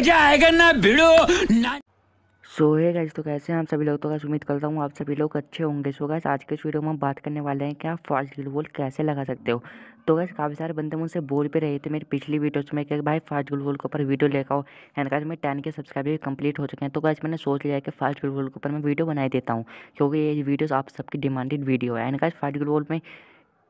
मजा आएगा ना भिड़ो ना सो है तो कैसे आप सभी लोग तो कैसे उम्मीद करता हूँ आप सभी लोग अच्छे होंगे सो गैस आज के इस वीडियो में हम बात करने वाले हैं कि आप फास्ट ग्लू वॉल कैसे लगा सकते हो तो गैस काफ़ी सारे बंदे मुझसे बोल पे रहे थे मेरी पिछली वीडियोस में कि भाई फास्ट ग्लू वॉल के ऊपर वीडियो लेकर आओ एंड गैस मेरे टेन के सब्सक्राइबर कंप्लीट हो चुके हैं तो गैस मैंने सोच लिया कि फास्ट ग्लू वॉल के ऊपर मैं वीडियो बनाई देता हूँ क्योंकि ये वीडियोज़ आप सबकी डिमांडेड वीडियो है and guys fast glue wall में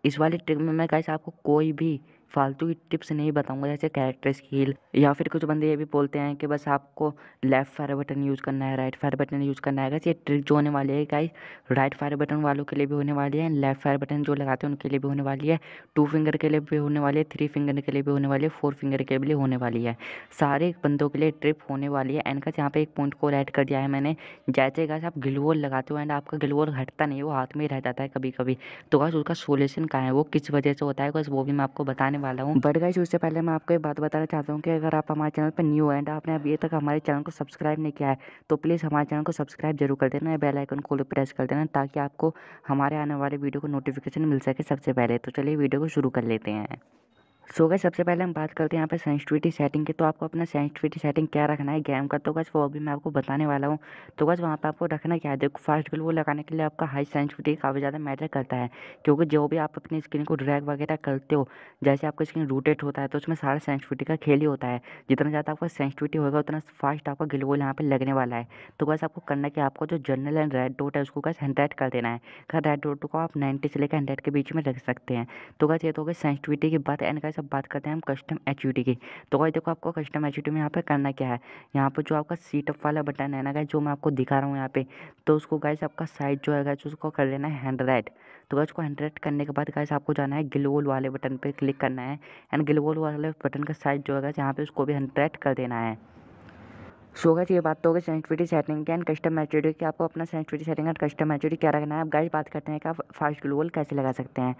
इस वाले ट्रिक में मैं कैसे आपको कोई भी फालतू की टिप्स नहीं बताऊंगा जैसे कैरेक्टर स्किल या फिर कुछ बंदे ये भी बोलते हैं कि बस आपको लेफ़्ट फायर बटन यूज़ करना है राइट फायर बटन यूज़ करना है ये ट्रिक जो होने वाली है गाइस राइट फायर बटन वालों के लिए भी होने वाली है एंड लेफ्ट फायर बटन जो लगाते हैं उनके लिए भी होने वाली है टू फिंगर के लिए भी होने वाली है थ्री फिंगर के लिए भी होने वाली है फोर फिंगर के लिए होने वाली है सारे बंदों के लिए ट्रिप होने वाली है एंड का यहाँ पे एक पॉइंट को ऐड कर दिया है मैंने जैसे गाइस आप ग्लूवोल लगाते हो एंड आपका ग्लूवोल घटता नहीं वो हाथ में ही रह जाता है कभी कभी तो गाइस उसका सोल्यूशन कहाँ है वो किस वजह से होता है बस वो भी मैं आपको बताने वाला हूँ बट गाइस उससे पहले मैं आपको एक बात बताना चाहता हूँ कि अगर आप हमारे चैनल पर न्यू एंड आपने अभी तक हमारे चैनल को सब्सक्राइब नहीं किया है तो प्लीज़ हमारे चैनल को सब्सक्राइब जरूर कर देना बेल आइकन को प्रेस कर देना ताकि आपको हमारे आने वाले वीडियो को नोटिफिकेशन मिल सके सबसे पहले तो चलिए वीडियो को शुरू कर लेते हैं सो गए सबसे पहले हम बात करते हैं यहाँ पे सेंसिटिविटी सेटिंग की तो आपको अपना सेंसिटिविटी सेटिंग क्या रखना है गेम का तो गज वो अभी मैं आपको बताने वाला हूँ तो गज वहाँ पे आपको रखना क्या है देखो फास्ट ग्लो लगाने के लिए आपका हाई सेंसिटिविटी काफ़ी ज़्यादा मैटर करता है क्योंकि जो भी आप अपनी स्किन को ड्रैग वगैरह करते हो जैसे आपका स्किन रोटेट होता है तो उसमें सारा सेंसिटिविटी का खेल ही होता है जितना ज़्यादा आपका सेंसिटिविटी होगा उतना फास्ट आपका ग्लो यहाँ पर लगने वाला है तो बस आपको करना कि आपको जो जनरल एंड रेड डोट है उसको गैस हंड्रेड कर देना है रेड डोट को आप नाइन्टी से लेकर हंड्रेड के बीच में रख सकते हैं तो बस ये तो हो सेंसिटिविटी की बात एंड गैस सब बात करते हैं हम कस्टम एच की तो भाई देखो आपको कस्टम एच में यहाँ पर करना क्या है यहाँ पर जो आपका सीटअप वाला बटन है ना गाइज जो मैं आपको दिखा रहा हूँ यहाँ पे तो उसको गाइज आपका साइज जो है गाइज उसको कर लेना है हंड्रेड तो गाइज को हंड्रेड करने के बाद गाइज आपको जाना है ग्लोल वाले बटन पर क्लिक करना है एंड ग्लोल वाले बटन का साइज जो है गाइज यहाँ पर उसको भी हंड्रेड कर देना है सो गैस ये बात तो होगी सेंसिटिविटी सेटिंग की एंड कस्टम मैच्योरिटी की आपको अपना sensitivity setting and custom maturity क्या रखना है अब गाइस बात करते हैं कि आप फास्ट ग्लोबल कैसे लगा सकते हैं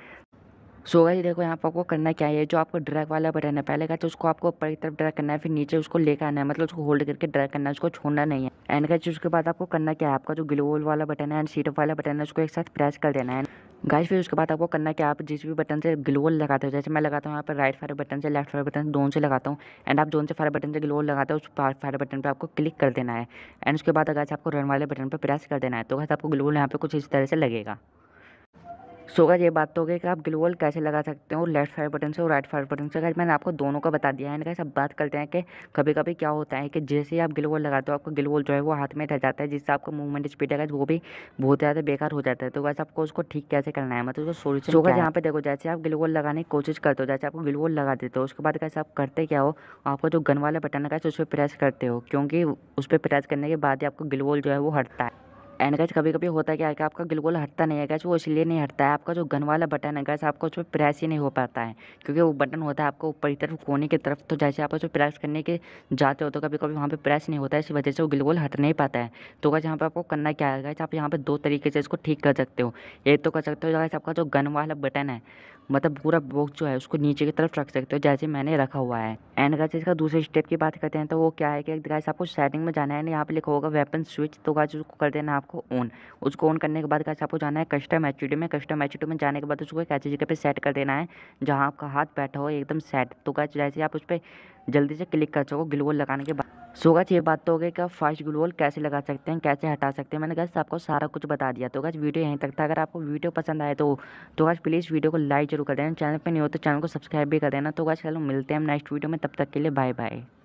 सो so गाइस देखो यहाँ पर आपको करना क्या है जो आपको ड्रैग वाला बटन है पहले का तो उसको आपको ऊपर की तरफ ड्रैग करना है फिर नीचे उसको लेकर आना है मतलब उसको होल्ड करके ड्रैग करना है उसको छोड़ना नहीं है एंड गाइस उसके बाद आपको करना क्या है आपका जो ग्लोबल वाला बटन है एंड सीटअप वाला बटन है उसको एक साथ प्रेस कर देना है गाइस फिर उसके बाद आपको करना क्या आप जिस भी बटन से ग्लोअल लगाते हो जैसे मैं लगाता हूँ यहाँ पर राइट फायर बटन से लेफ्ट फायर बटन दोनों से लगाता हूँ एंड आप दोनों से फायर बटन से ग्लोअल लगाते हो उस फायर बटन पर आपको क्लिक कर देना है एंड उसके बाद अगर आपको रन वाले बटन पर प्रेस कर देना है तो गाइस आपको ग्लोअल यहाँ पर कुछ इस तरह से लगेगा सो गाइज ये बात तो हो गई कि आप ग्लू वॉल कैसे लगा सकते हो लेफ्ट साइड बटन से और राइट साइड बटन से गाइज मैंने आपको दोनों का बता दिया है गाइज अब बात करते हैं कि कभी कभी क्या होता है कि जैसे ही आप ग्लू वॉल लगाते हो आपका ग्लू वॉल जो है वो हाथ में रह जाता है जिससे आपका मूवमेंट स्पीड है वो भी बहुत ज़्यादा बेकार हो जाता है तो वैसे आपको उसको ठीक कैसे करना है मतलब उसको सोल्यूशन सो गाइज यहाँ पे देखो जैसे आप ग्लू वॉल लगाने की कोशिश करते हो जैसे आपको ग्लू वॉल लगा देते हो उसके बाद कैसे आप करते क्या हो आपको जो गन वाला बटन है उस पर प्रेस करते हो क्योंकि उस पर प्रेस करने के बाद ही आपका ग्लू वॉल जो है वो हटता है एंड गैस कभी कभी होता है क्या है कि आपका ग्लूकोल हटता नहीं है गैस वो इसलिए नहीं हटता है आपका जो गन वाला बटन है गैस आपको उस पर प्रेस ही नहीं हो पाता है क्योंकि वो बटन होता है आपको ऊपर की तरफ कोने की तरफ तो जैसे आप उस पर प्रेस करने के जाते हो तो कभी कभी वहाँ पर प्रेस नहीं होता है इस वजह से वो ग्लूकोल हट नहीं पाता है तो गैस यहाँ पर आपको करना क्या है गैस आप यहाँ पर दो तरीके से इसको ठीक कर सकते हो एक तो कर सकते हो गैस आपका जो गन वाला बटन है मतलब पूरा बॉक्स जो है उसको नीचे की तरफ रख सकते हो जैसे मैंने रखा हुआ है एंड गाइस इसका दूसरे स्टेप की बात करते हैं तो वो क्या है कि गाइस आपको सेटिंग में जाना है यहाँ पे लिखा होगा वेपन स्विच तो गाइस उसको कर देना आपको ऑन उसको ऑन करने के बाद गाइस आपको जाना है कस्टम एच में कस्टम एच में जाने के बाद उसको एक ऐसी जगह पर सेट कर देना है जहाँ आपका हाथ बैठा हो एकदम सेट तो गाइस जैसे आप उस पर जल्दी से क्लिक कर सको ग्लू लगाने के बाद सो गाइस ये बात तो हो गई कि आप फास्ट ग्लू वॉल कैसे लगा सकते हैं कैसे हटा सकते हैं मैंने गाइस आपको सारा कुछ बता दिया तो गाइस वीडियो यहीं तक था अगर आपको वीडियो पसंद आए तो तो गाइस प्लीज़ वीडियो को लाइक जरूर कर देना चैनल पे नहीं हो तो चैनल को सब्सक्राइब भी कर देना तो गाइस चलो मिलते हैं नेक्स्ट वीडियो में तब तक के लिए बाय बाय